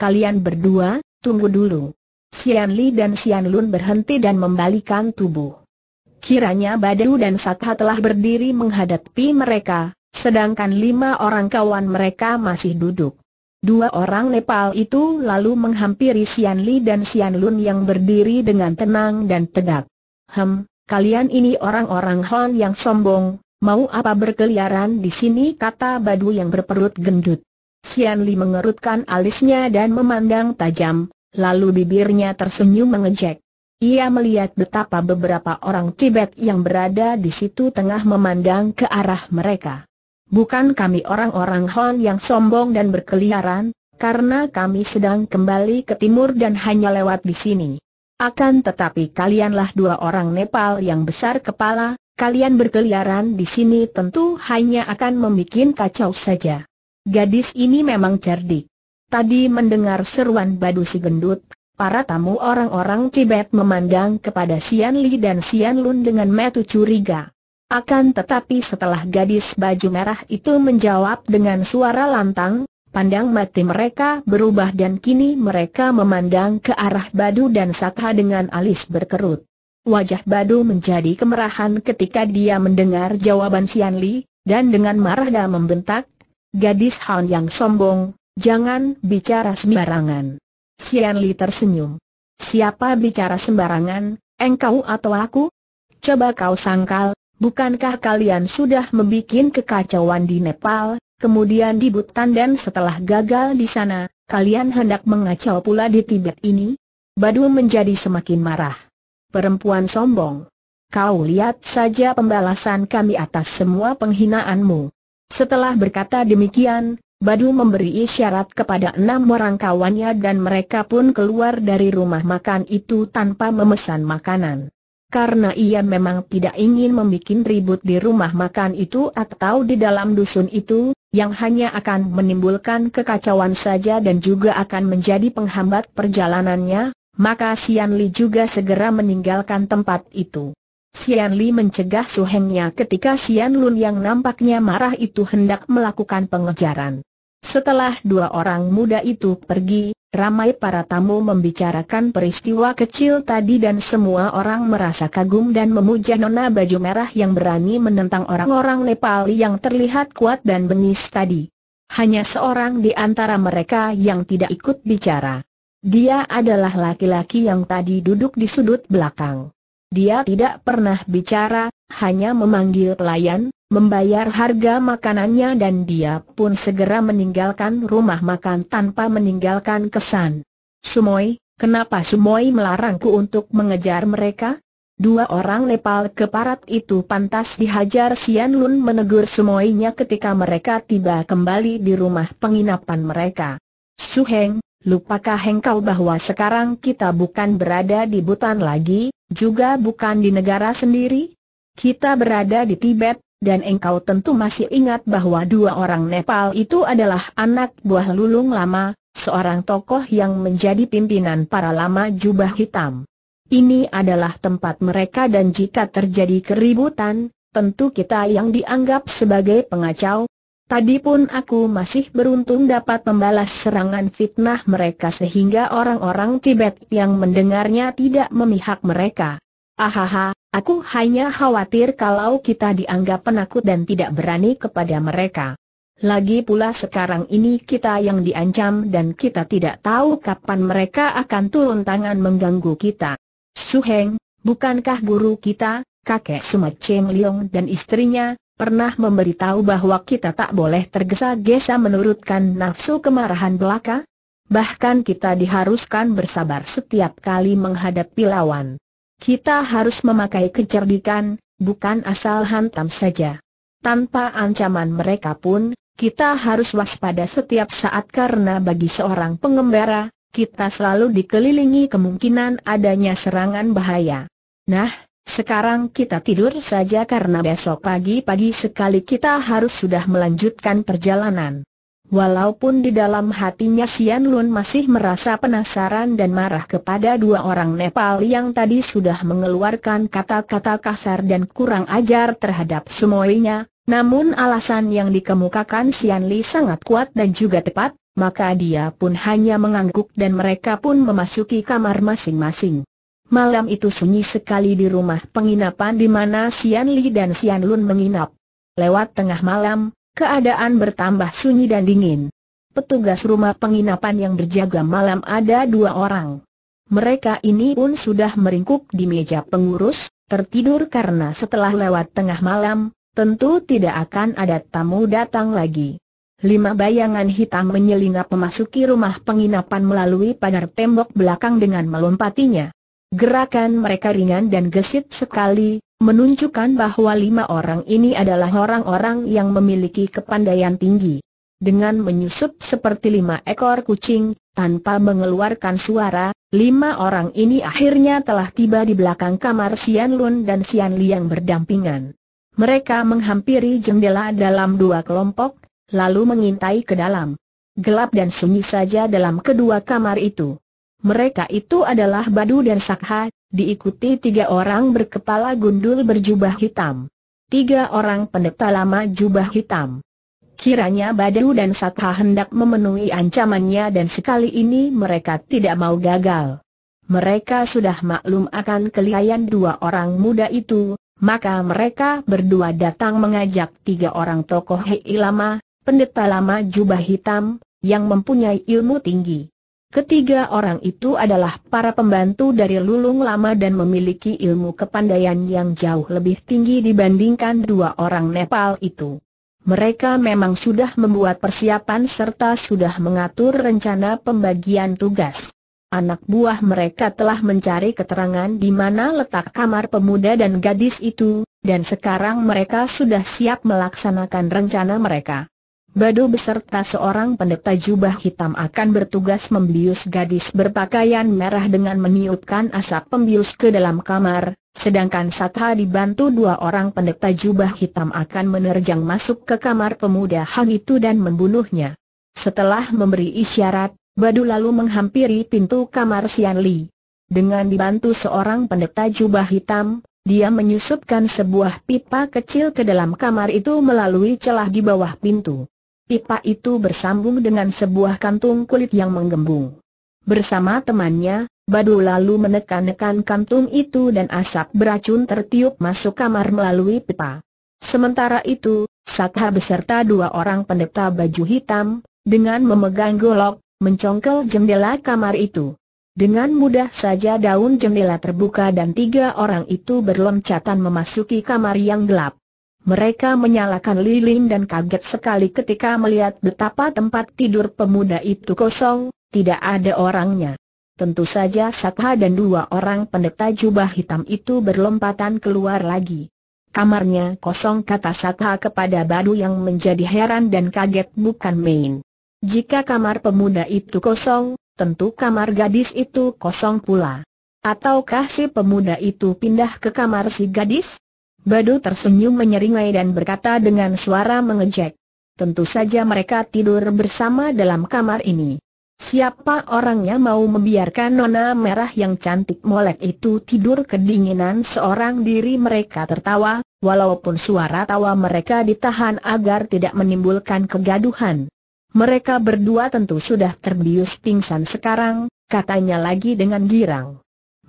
kalian berdua, tunggu dulu. Sian Li dan Sian Lun berhenti dan membalikan tubuh. Kiranya Badu dan Satha telah berdiri menghadapi mereka, Sedangkan lima orang kawan mereka masih duduk. Dua orang Nepal itu lalu menghampiri Sian Li dan Sian Lun yang berdiri dengan tenang dan tegak. Hem, kalian ini orang-orang Hon yang sombong, mau apa berkeliaran di sini kata Badu yang berperut gendut. Sian Li mengerutkan alisnya dan memandang tajam, lalu bibirnya tersenyum mengejek. Ia melihat betapa beberapa orang Tibet yang berada di situ tengah memandang ke arah mereka. Bukan kami orang-orang Hon yang sombong dan berkeliaran, karena kami sedang kembali ke timur dan hanya lewat di sini. Akan tetapi kalianlah dua orang Nepal yang besar kepala, kalian berkeliaran di sini tentu hanya akan membuat kacau saja. Gadis ini memang cerdik. Tadi mendengar seruan badu si gendut, para tamu orang-orang Tibet memandang kepada Sian Li dan Sian Lun dengan metu curiga. Akan tetapi setelah gadis baju merah itu menjawab dengan suara lantang, Pandang mati mereka berubah dan kini mereka memandang ke arah Badu dan Sakha dengan alis berkerut. Wajah Badu menjadi kemerahan ketika dia mendengar jawaban Sian Li, dan dengan marah dia membentak, Gadis Han yang sombong, jangan bicara sembarangan. Sian Li tersenyum. Siapa bicara sembarangan, engkau atau aku? Coba kau sangkal, Bukankah kalian sudah membuat kekacauan di Nepal, kemudian di Butan dan setelah gagal di sana, kalian hendak mengacau pula di Tibet ini? Badu menjadi semakin marah. Perempuan sombong. Kau lihat saja pembalasan kami atas semua penghinaanmu. Setelah berkata demikian, Badu memberi isyarat kepada enam orang kawannya dan mereka pun keluar dari rumah makan itu tanpa memesan makanan karena ia memang tidak ingin membuat ribut di rumah makan itu atau di dalam dusun itu, yang hanya akan menimbulkan kekacauan saja dan juga akan menjadi penghambat perjalanannya, maka Sian Li juga segera meninggalkan tempat itu. Sian Li mencegah suhengnya ketika Sian Lun yang nampaknya marah itu hendak melakukan pengejaran. Setelah dua orang muda itu pergi, ramai para tamu membicarakan peristiwa kecil tadi dan semua orang merasa kagum dan memuja nona baju merah yang berani menentang orang-orang Nepal yang terlihat kuat dan bengis tadi. Hanya seorang di antara mereka yang tidak ikut bicara. Dia adalah laki-laki yang tadi duduk di sudut belakang. Dia tidak pernah bicara, hanya memanggil pelayan, membayar harga makanannya dan dia pun segera meninggalkan rumah makan tanpa meninggalkan kesan. Sumoy, kenapa Sumoy melarangku untuk mengejar mereka? Dua orang Nepal keparat itu pantas dihajar Sian Lun menegur Sumoynya ketika mereka tiba kembali di rumah penginapan mereka. Heng, lupakah engkau bahwa sekarang kita bukan berada di Butan lagi, juga bukan di negara sendiri? Kita berada di Tibet, dan engkau tentu masih ingat bahwa dua orang Nepal itu adalah anak buah lulung lama, seorang tokoh yang menjadi pimpinan para lama jubah hitam. Ini adalah tempat mereka dan jika terjadi keributan, tentu kita yang dianggap sebagai pengacau. Tadi pun aku masih beruntung dapat membalas serangan fitnah mereka sehingga orang-orang Tibet yang mendengarnya tidak memihak mereka. Ahaha, Aku hanya khawatir kalau kita dianggap penakut dan tidak berani kepada mereka. Lagi pula sekarang ini kita yang diancam dan kita tidak tahu kapan mereka akan turun tangan mengganggu kita. Suheng, bukankah guru kita, kakek Sumat Cheng Leong dan istrinya, pernah memberitahu bahwa kita tak boleh tergesa-gesa menurutkan nafsu kemarahan belaka? Bahkan kita diharuskan bersabar setiap kali menghadapi lawan. Kita harus memakai kecerdikan, bukan asal hantam saja. Tanpa ancaman mereka pun, kita harus waspada setiap saat karena bagi seorang pengembara, kita selalu dikelilingi kemungkinan adanya serangan bahaya. Nah, sekarang kita tidur saja karena besok pagi-pagi sekali kita harus sudah melanjutkan perjalanan. Walaupun di dalam hatinya Sian Lun masih merasa penasaran dan marah kepada dua orang Nepal yang tadi sudah mengeluarkan kata-kata kasar dan kurang ajar terhadap semuanya, namun alasan yang dikemukakan Sian Li sangat kuat dan juga tepat, maka dia pun hanya mengangguk dan mereka pun memasuki kamar masing-masing. Malam itu sunyi sekali di rumah penginapan di mana Sian Li dan Sian Lun menginap. Lewat tengah malam, Keadaan bertambah sunyi dan dingin. Petugas rumah penginapan yang berjaga malam ada dua orang. Mereka ini pun sudah meringkuk di meja pengurus, tertidur karena setelah lewat tengah malam, tentu tidak akan ada tamu datang lagi. Lima bayangan hitam menyelinap memasuki rumah penginapan melalui pagar tembok belakang dengan melompatinya. Gerakan mereka ringan dan gesit sekali, menunjukkan bahwa lima orang ini adalah orang-orang yang memiliki kepandaian tinggi. Dengan menyusup seperti lima ekor kucing, tanpa mengeluarkan suara, lima orang ini akhirnya telah tiba di belakang kamar Sian Lun dan Sian Liang berdampingan. Mereka menghampiri jendela dalam dua kelompok, lalu mengintai ke dalam. Gelap dan sunyi saja dalam kedua kamar itu. Mereka itu adalah Badu dan Sakha, diikuti tiga orang berkepala gundul berjubah hitam. Tiga orang pendeta lama jubah hitam. Kiranya Badu dan Sakha hendak memenuhi ancamannya dan sekali ini mereka tidak mau gagal. Mereka sudah maklum akan kelihayan dua orang muda itu, maka mereka berdua datang mengajak tiga orang tokoh hei lama, pendeta lama jubah hitam, yang mempunyai ilmu tinggi. Ketiga orang itu adalah para pembantu dari Lulung Lama dan memiliki ilmu kepandaian yang jauh lebih tinggi dibandingkan dua orang Nepal itu. Mereka memang sudah membuat persiapan serta sudah mengatur rencana pembagian tugas. Anak buah mereka telah mencari keterangan di mana letak kamar pemuda dan gadis itu, dan sekarang mereka sudah siap melaksanakan rencana mereka. Badu beserta seorang pendeta jubah hitam akan bertugas membius gadis berpakaian merah dengan meniupkan asap pembius ke dalam kamar, sedangkan Satha dibantu dua orang pendeta jubah hitam akan menerjang masuk ke kamar pemuda hang itu dan membunuhnya. Setelah memberi isyarat, Badu lalu menghampiri pintu kamar Sian Li. Dengan dibantu seorang pendeta jubah hitam, dia menyusupkan sebuah pipa kecil ke dalam kamar itu melalui celah di bawah pintu. Pipa itu bersambung dengan sebuah kantung kulit yang menggembung. Bersama temannya, Badu lalu menekan-nekan kantung itu dan asap beracun tertiup masuk kamar melalui pipa. Sementara itu, Sakha beserta dua orang pendeta baju hitam, dengan memegang golok, mencongkel jendela kamar itu. Dengan mudah saja daun jendela terbuka dan tiga orang itu berloncatan memasuki kamar yang gelap. Mereka menyalakan lilin dan kaget sekali ketika melihat betapa tempat tidur pemuda itu kosong, tidak ada orangnya. Tentu saja Sakha dan dua orang pendeta jubah hitam itu berlompatan keluar lagi. Kamarnya kosong kata Sakha kepada Badu yang menjadi heran dan kaget bukan main. Jika kamar pemuda itu kosong, tentu kamar gadis itu kosong pula. Ataukah si pemuda itu pindah ke kamar si gadis? Badu tersenyum menyeringai dan berkata dengan suara mengejek. Tentu saja mereka tidur bersama dalam kamar ini. Siapa orangnya mau membiarkan nona merah yang cantik molek itu tidur kedinginan seorang diri mereka tertawa, walaupun suara tawa mereka ditahan agar tidak menimbulkan kegaduhan. Mereka berdua tentu sudah terbius pingsan sekarang, katanya lagi dengan girang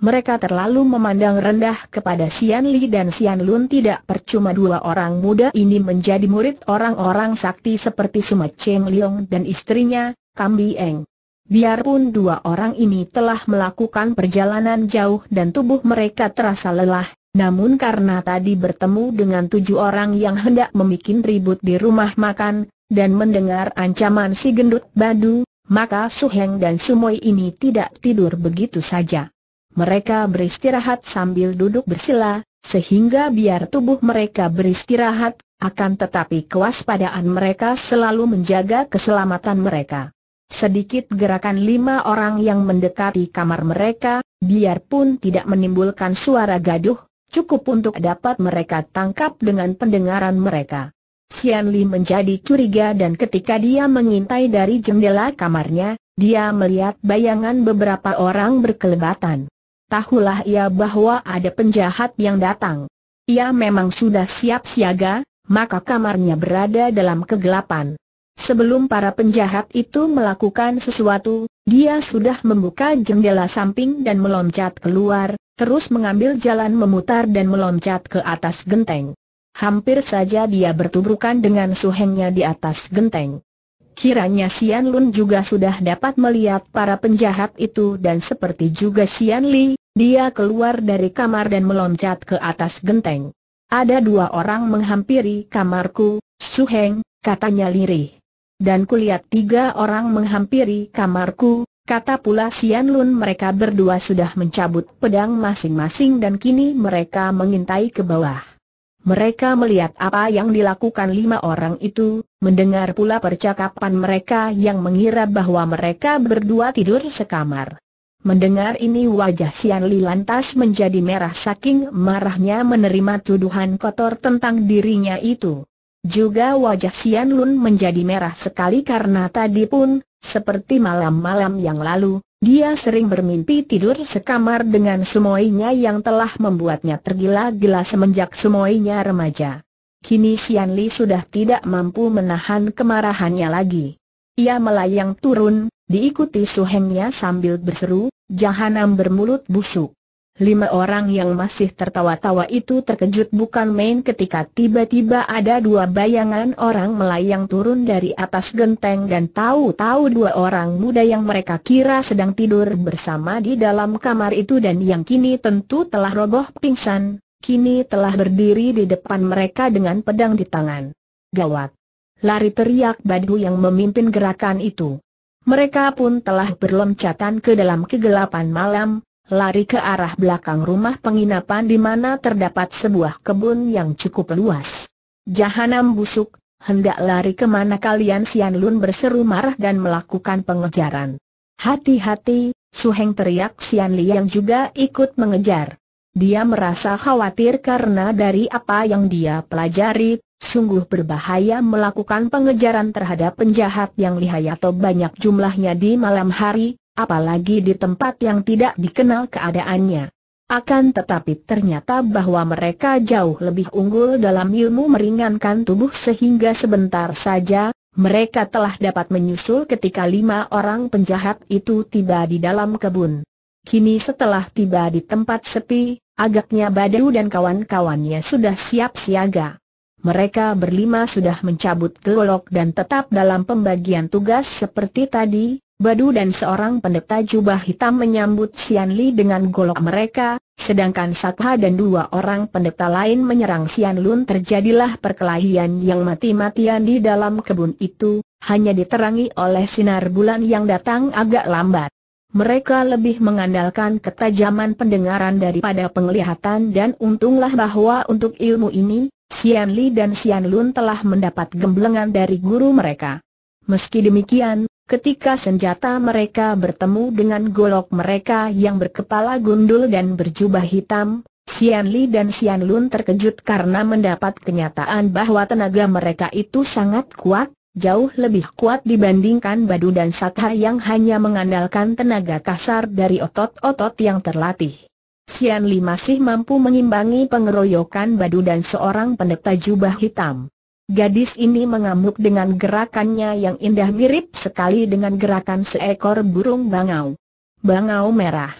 mereka terlalu memandang rendah kepada Sian Li dan Sian Lun tidak percuma dua orang muda ini menjadi murid orang-orang sakti seperti Suma Cheng Leong dan istrinya, Kambi Eng. Biarpun dua orang ini telah melakukan perjalanan jauh dan tubuh mereka terasa lelah, namun karena tadi bertemu dengan tujuh orang yang hendak membuat ribut di rumah makan, dan mendengar ancaman si gendut badu, maka Su Heng dan Sumoi ini tidak tidur begitu saja mereka beristirahat sambil duduk bersila, sehingga biar tubuh mereka beristirahat, akan tetapi kewaspadaan mereka selalu menjaga keselamatan mereka. Sedikit gerakan lima orang yang mendekati kamar mereka, biarpun tidak menimbulkan suara gaduh, cukup untuk dapat mereka tangkap dengan pendengaran mereka. Sian Li menjadi curiga dan ketika dia mengintai dari jendela kamarnya, dia melihat bayangan beberapa orang berkelebatan tahulah ia bahwa ada penjahat yang datang. Ia memang sudah siap siaga, maka kamarnya berada dalam kegelapan. Sebelum para penjahat itu melakukan sesuatu, dia sudah membuka jendela samping dan meloncat keluar, terus mengambil jalan memutar dan meloncat ke atas genteng. Hampir saja dia bertubrukan dengan suhengnya di atas genteng. Kiranya Sian Lun juga sudah dapat melihat para penjahat itu dan seperti juga Sian Li, dia keluar dari kamar dan meloncat ke atas genteng. Ada dua orang menghampiri kamarku, Suheng, katanya lirih. Dan kulihat tiga orang menghampiri kamarku, kata pula Sian Lun mereka berdua sudah mencabut pedang masing-masing dan kini mereka mengintai ke bawah. Mereka melihat apa yang dilakukan lima orang itu, mendengar pula percakapan mereka yang mengira bahwa mereka berdua tidur sekamar. Mendengar ini wajah Sian Li lantas menjadi merah saking marahnya menerima tuduhan kotor tentang dirinya itu. Juga wajah Sian Lun menjadi merah sekali karena tadi pun, seperti malam-malam yang lalu, dia sering bermimpi tidur sekamar dengan Sumoinya yang telah membuatnya tergila-gila semenjak Sumoinya remaja. Kini Sian Li sudah tidak mampu menahan kemarahannya lagi. Ia melayang turun, Diikuti suhengnya sambil berseru, jahanam bermulut busuk. Lima orang yang masih tertawa-tawa itu terkejut bukan main ketika tiba-tiba ada dua bayangan orang melayang turun dari atas genteng dan tahu-tahu dua orang muda yang mereka kira sedang tidur bersama di dalam kamar itu dan yang kini tentu telah roboh pingsan, kini telah berdiri di depan mereka dengan pedang di tangan. Gawat! Lari teriak Badu yang memimpin gerakan itu. Mereka pun telah berloncatan ke dalam kegelapan malam, lari ke arah belakang rumah penginapan di mana terdapat sebuah kebun yang cukup luas. Jahanam busuk, hendak lari kemana kalian Sian Lun berseru marah dan melakukan pengejaran. Hati-hati, Su Heng teriak Sian Li yang juga ikut mengejar. Dia merasa khawatir karena dari apa yang dia pelajari, sungguh berbahaya melakukan pengejaran terhadap penjahat yang lihai atau banyak jumlahnya di malam hari, apalagi di tempat yang tidak dikenal keadaannya. Akan tetapi ternyata bahwa mereka jauh lebih unggul dalam ilmu meringankan tubuh sehingga sebentar saja, mereka telah dapat menyusul ketika lima orang penjahat itu tiba di dalam kebun. Kini setelah tiba di tempat sepi, agaknya Badu dan kawan-kawannya sudah siap siaga. Mereka berlima sudah mencabut golok dan tetap dalam pembagian tugas seperti tadi, Badu dan seorang pendeta jubah hitam menyambut Sian Li dengan golok mereka, sedangkan Sakha dan dua orang pendeta lain menyerang Sian Lun terjadilah perkelahian yang mati-matian di dalam kebun itu, hanya diterangi oleh sinar bulan yang datang agak lambat. Mereka lebih mengandalkan ketajaman pendengaran daripada penglihatan dan untunglah bahwa untuk ilmu ini, Xian Li dan Xian Lun telah mendapat gemblengan dari guru mereka. Meski demikian, ketika senjata mereka bertemu dengan golok mereka yang berkepala gundul dan berjubah hitam, Xian Li dan Xian Lun terkejut karena mendapat kenyataan bahwa tenaga mereka itu sangat kuat, jauh lebih kuat dibandingkan Badu dan Satha yang hanya mengandalkan tenaga kasar dari otot-otot yang terlatih. Sian Li masih mampu mengimbangi pengeroyokan Badu dan seorang pendeta jubah hitam. Gadis ini mengamuk dengan gerakannya yang indah mirip sekali dengan gerakan seekor burung bangau. Bangau merah.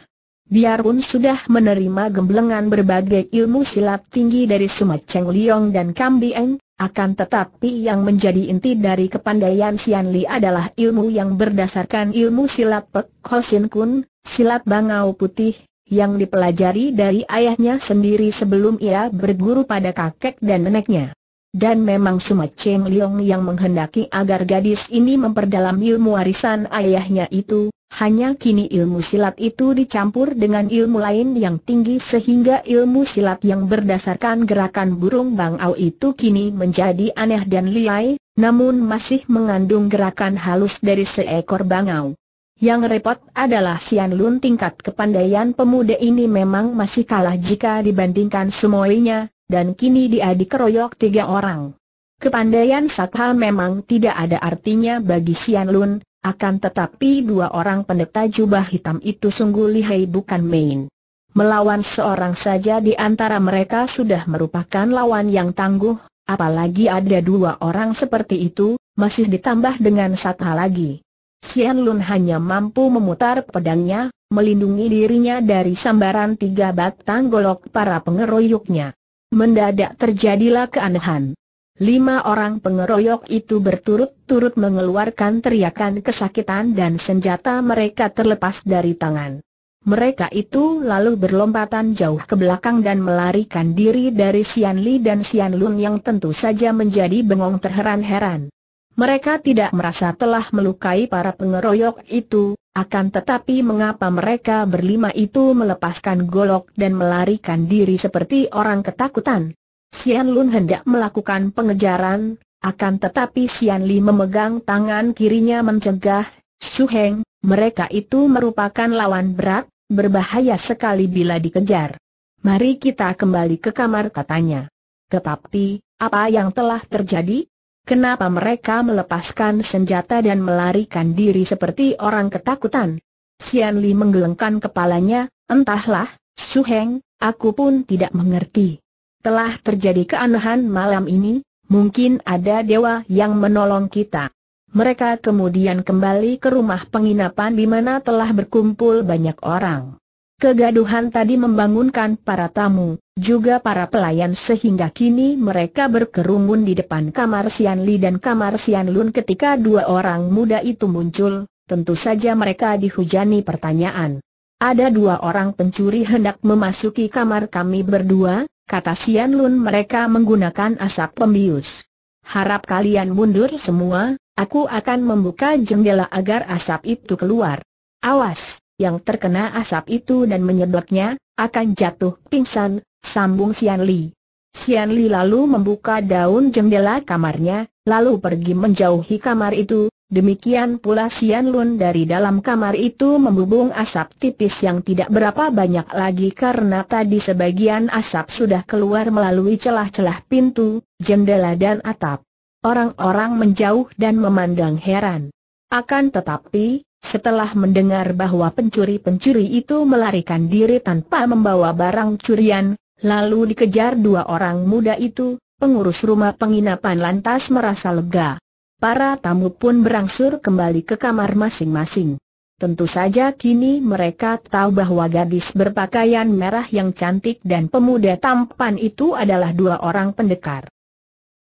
Biarpun sudah menerima gemblengan berbagai ilmu silat tinggi dari Sumat Cheng Liong dan Eng, akan tetapi yang menjadi inti dari kepandaian Sian Li adalah ilmu yang berdasarkan ilmu silat Pek Sin Kun, silat bangau putih, yang dipelajari dari ayahnya sendiri sebelum ia berguru pada kakek dan neneknya. Dan memang Suma Cheng Leong yang menghendaki agar gadis ini memperdalam ilmu warisan ayahnya itu, hanya kini ilmu silat itu dicampur dengan ilmu lain yang tinggi sehingga ilmu silat yang berdasarkan gerakan burung bangau itu kini menjadi aneh dan liai, namun masih mengandung gerakan halus dari seekor bangau. Yang repot adalah Sian Lun tingkat kepandaian pemuda ini memang masih kalah jika dibandingkan semuanya, dan kini dia dikeroyok tiga orang. Kepandaian Sakha memang tidak ada artinya bagi Sian Lun, akan tetapi dua orang pendeta jubah hitam itu sungguh lihai bukan main. Melawan seorang saja di antara mereka sudah merupakan lawan yang tangguh, apalagi ada dua orang seperti itu, masih ditambah dengan satu lagi. Sian Lun hanya mampu memutar pedangnya, melindungi dirinya dari sambaran tiga batang golok para pengeroyoknya. Mendadak terjadilah keanehan. Lima orang pengeroyok itu berturut-turut mengeluarkan teriakan kesakitan dan senjata mereka terlepas dari tangan. Mereka itu lalu berlompatan jauh ke belakang dan melarikan diri dari Sian Li dan Sian Lun yang tentu saja menjadi bengong terheran-heran. Mereka tidak merasa telah melukai para pengeroyok itu, akan tetapi mengapa mereka berlima itu melepaskan golok dan melarikan diri seperti orang ketakutan? Sian Lun hendak melakukan pengejaran, akan tetapi Sian Li memegang tangan kirinya mencegah, Su Heng, mereka itu merupakan lawan berat, berbahaya sekali bila dikejar. Mari kita kembali ke kamar katanya. Tetapi, apa yang telah terjadi? Kenapa mereka melepaskan senjata dan melarikan diri seperti orang ketakutan? Sian Li menggelengkan kepalanya, entahlah, Su Heng, aku pun tidak mengerti. Telah terjadi keanehan malam ini, mungkin ada dewa yang menolong kita. Mereka kemudian kembali ke rumah penginapan di mana telah berkumpul banyak orang. Kegaduhan tadi membangunkan para tamu, juga para pelayan sehingga kini mereka berkerumun di depan kamar Sian Li dan kamar Sian Lun ketika dua orang muda itu muncul, tentu saja mereka dihujani pertanyaan. Ada dua orang pencuri hendak memasuki kamar kami berdua, kata Sian Lun mereka menggunakan asap pembius. Harap kalian mundur semua, aku akan membuka jendela agar asap itu keluar. Awas, yang terkena asap itu dan menyedotnya, akan jatuh pingsan, sambung Sian Li. Sian Li lalu membuka daun jendela kamarnya, lalu pergi menjauhi kamar itu, demikian pula Sian Lun dari dalam kamar itu membubung asap tipis yang tidak berapa banyak lagi karena tadi sebagian asap sudah keluar melalui celah-celah pintu, jendela dan atap. Orang-orang menjauh dan memandang heran. Akan tetapi, setelah mendengar bahwa pencuri-pencuri itu melarikan diri tanpa membawa barang curian, Lalu dikejar dua orang muda itu, pengurus rumah penginapan lantas merasa lega. Para tamu pun berangsur kembali ke kamar masing-masing. Tentu saja kini mereka tahu bahwa gadis berpakaian merah yang cantik dan pemuda tampan itu adalah dua orang pendekar.